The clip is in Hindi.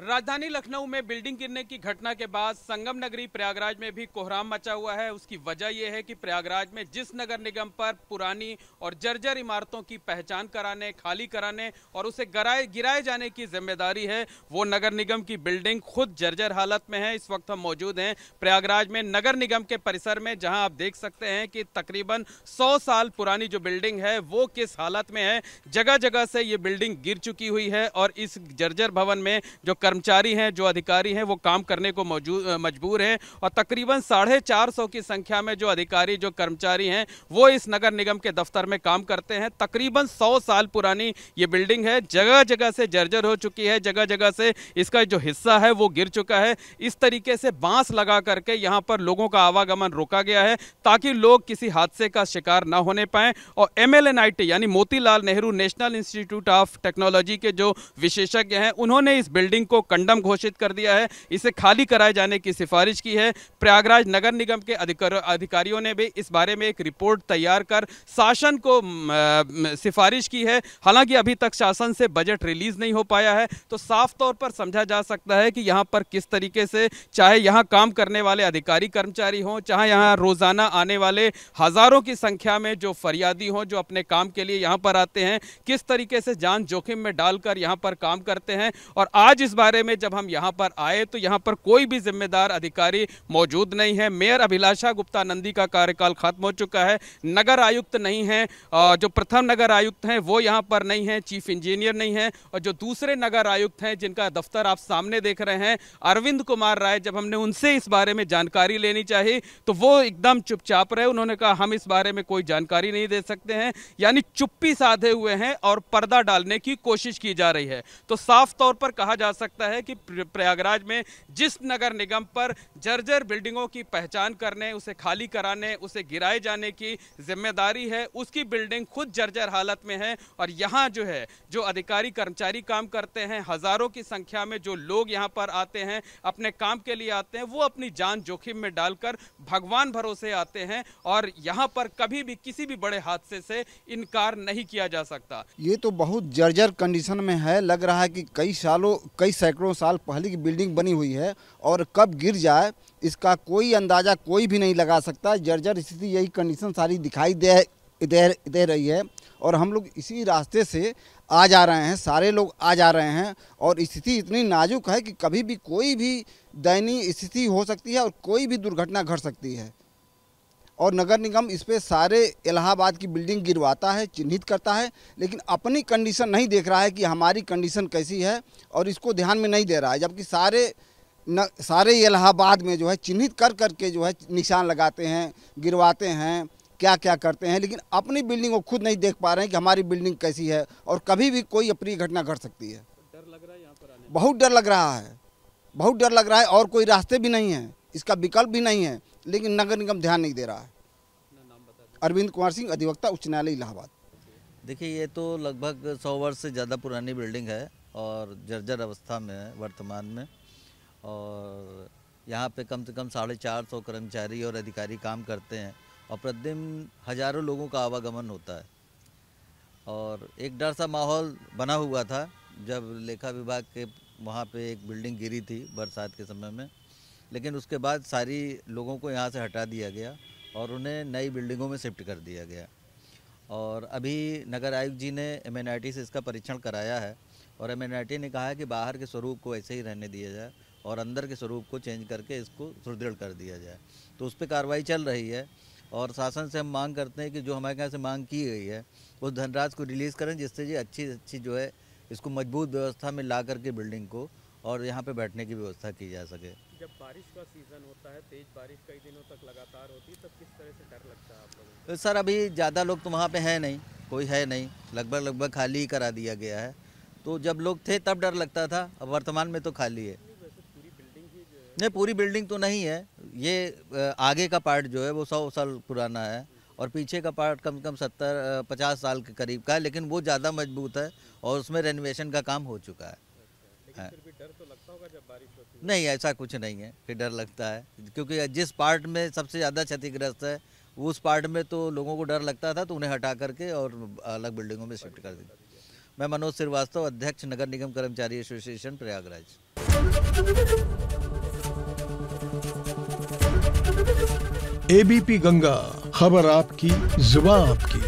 राजधानी लखनऊ में बिल्डिंग गिरने की घटना के बाद संगम नगरी प्रयागराज में भी कोहराम मचा हुआ है उसकी वजह यह है कि प्रयागराज में जिस नगर निगम पर पुरानी और जर्जर इमारतों की पहचान कराने खाली कराने और उसे गराए गिराए जाने की जिम्मेदारी है वो नगर निगम की बिल्डिंग खुद जर्जर हालत में है इस वक्त हम मौजूद हैं प्रयागराज में नगर निगम के परिसर में जहाँ आप देख सकते हैं कि तकरीबन सौ साल पुरानी जो बिल्डिंग है वो किस हालत में है जगह जगह से ये बिल्डिंग गिर चुकी हुई है और इस जर्जर भवन में जो कर्मचारी हैं जो अधिकारी हैं वो काम करने को मजबूर हैं और तकरीबन साढ़े चार सौ की संख्या में जो अधिकारी जो कर्मचारी हैं वो इस नगर निगम के दफ्तर में काम करते हैं तकरीबन सौ साल पुरानी ये बिल्डिंग है जगह जगह से जर्जर हो चुकी है जगह जगह से इसका जो हिस्सा है वो गिर चुका है इस तरीके से बांस लगा करके यहाँ पर लोगों का आवागमन रोका गया है ताकि लोग किसी हादसे का शिकार ना होने पाए और एम एल यानी Motilal Nehru national institute of technology के जो विशेषज्ञ हैं उन्होंने इस बिल्डिंग को को कंडम घोषित कर दिया है इसे खाली कराए जाने की सिफारिश की है प्रयागराज नगर निगम के अधिकारियों ने भी इस बारे में एक रिपोर्ट तैयार कर शासन को सिफारिश की है हालांकि अभी तक शासन से बजट रिलीज नहीं हो पाया है तो साफ तौर पर समझा जा सकता है कि यहाँ पर किस तरीके से चाहे यहाँ काम करने वाले अधिकारी कर्मचारी हों चाहे यहाँ रोज़ाना आने वाले हज़ारों की संख्या में जो फरियादी हों जो अपने काम के लिए यहाँ पर आते हैं किस तरीके से जान जोखिम में डालकर यहाँ पर काम करते हैं और आज इस बारे बारे में जब हम यहाँ पर आए तो यहाँ पर कोई भी जिम्मेदार अधिकारी मौजूद नहीं है मेयर अभिलाषा गुप्ता नंदी का कार्यकाल खत्म हो चुका है नगर आयुक्त नहीं है जो प्रथम नगर आयुक्त हैं वो यहाँ पर नहीं है चीफ इंजीनियर नहीं है और जो दूसरे नगर आयुक्त हैं जिनका दफ्तर आप सामने देख रहे हैं अरविंद कुमार राय जब हमने उनसे इस बारे में जानकारी लेनी चाहिए तो वो एकदम चुपचाप रहे उन्होंने कहा हम इस बारे में कोई जानकारी नहीं दे सकते हैं यानी चुप्पी साधे हुए हैं और पर्दा डालने की कोशिश की जा रही है तो साफ तौर पर कहा जा सकता सकता है कि प्रयागराज में जिस नगर निगम पर जर्जर बिल्डिंगों की पहचान करने उसे खाली कराने उसे गिराए जाने की जिम्मेदारी है उसकी बिल्डिंग खुद जर्जर हालत में है और यहाँ जो है जो अधिकारी कर्मचारी काम करते हैं हज़ारों की संख्या में जो लोग यहाँ पर आते हैं अपने काम के लिए आते हैं वो अपनी जान जोखिम में डालकर भगवान भरोसे आते हैं और यहाँ पर कभी भी किसी भी बड़े हादसे से इनकार नहीं किया जा सकता ये तो बहुत जर्जर कंडीशन में है लग रहा है कि कई सालों कई सैकड़ों साल पहले की बिल्डिंग बनी हुई है और कब गिर जाए इसका कोई अंदाज़ा कोई भी नहीं लगा सकता जर्जर स्थिति यही कंडीशन सारी दिखाई दे दे दे रही है और हम लोग इसी रास्ते से आ जा रहे हैं सारे लोग आ जा रहे हैं और स्थिति इतनी नाजुक है कि कभी भी कोई भी दयनीय स्थिति हो सकती है और कोई भी दुर्घटना घट सकती है और नगर निगम इस पर सारे इलाहाबाद की बिल्डिंग गिरवाता है चिन्हित करता है लेकिन अपनी कंडीशन नहीं देख रहा है कि हमारी कंडीशन कैसी है और इसको ध्यान में नहीं दे रहा है जबकि सारे न सारे इलाहाबाद में जो है चिन्हित कर करके जो है निशान लगाते हैं गिरवाते हैं क्या क्या करते हैं लेकिन अपनी बिल्डिंग को खुद नहीं देख पा रहे हैं कि हमारी बिल्डिंग कैसी है और कभी भी कोई अप्रिय घटना घट सकती है डर लग रहा है यहाँ पर आने बहुत डर लग रहा है बहुत डर लग रहा है और कोई रास्ते भी नहीं है इसका विकल्प भी नहीं है लेकिन नगर निगम ध्यान नहीं दे रहा है अरविंद कुमार सिंह अधिवक्ता उच्च न्यायालय इलाहाबाद देखिए ये तो लगभग सौ वर्ष से ज़्यादा पुरानी बिल्डिंग है और जर्जर अवस्था में है वर्तमान में और यहाँ पे कम से कम साढ़े चार सौ कर्मचारी और अधिकारी काम करते हैं और प्रतिदिन हज़ारों लोगों का आवागमन होता है और एक डर सा माहौल बना हुआ था जब लेखा विभाग के वहाँ पे एक बिल्डिंग गिरी थी बरसात के समय में लेकिन उसके बाद सारी लोगों को यहाँ से हटा दिया गया और उन्हें नई बिल्डिंगों में शिफ्ट कर दिया गया और अभी नगर आयुक्त जी ने एम से इसका परीक्षण कराया है और एम ने कहा है कि बाहर के स्वरूप को ऐसे ही रहने दिया जाए और अंदर के स्वरूप को चेंज करके इसको सुदृढ़ कर दिया जाए तो उस पर कार्रवाई चल रही है और शासन से हम मांग करते हैं कि जो हमारे यहाँ से मांग की गई है उस धनराज को रिलीज़ करें जिससे ये अच्छी अच्छी जो है इसको मजबूत व्यवस्था में ला करके बिल्डिंग को और यहाँ पे बैठने की व्यवस्था की जा सके जब बारिश का सीज़न होता है तेज़ बारिश कई दिनों तक लगातार होती है तब तो किस तरह से डर लगता है आप लोगों को तो सर अभी ज़्यादा लोग तो वहाँ पे है नहीं कोई है नहीं लगभग लगभग खाली ही करा दिया गया है तो जब लोग थे तब डर लगता था अब वर्तमान में तो खाली है पूरी बिल्डिंग ही नहीं पूरी बिल्डिंग तो नहीं है ये आगे का पार्ट जो है वो सौ साल पुराना है और पीछे का पार्ट कम से कम सत्तर पचास साल के करीब का है लेकिन वो ज़्यादा मजबूत है और उसमें रेनोवेशन का काम हो चुका है है डर तो लगता होगा जब बारिश होती है नहीं ऐसा कुछ नहीं है फिर डर लगता है क्योंकि जिस पार्ट में सबसे ज़्यादा क्षतिग्रस्त है उस पार्ट में तो लोगों को डर लगता था तो उन्हें हटा करके और अलग बिल्डिंगों में शिफ्ट कर दी मैं मनोज श्रीवास्तव अध्यक्ष नगर निगम कर्मचारी एसोसिएशन प्रयागराज एबीपी गंगा खबर आपकी जुबा आपकी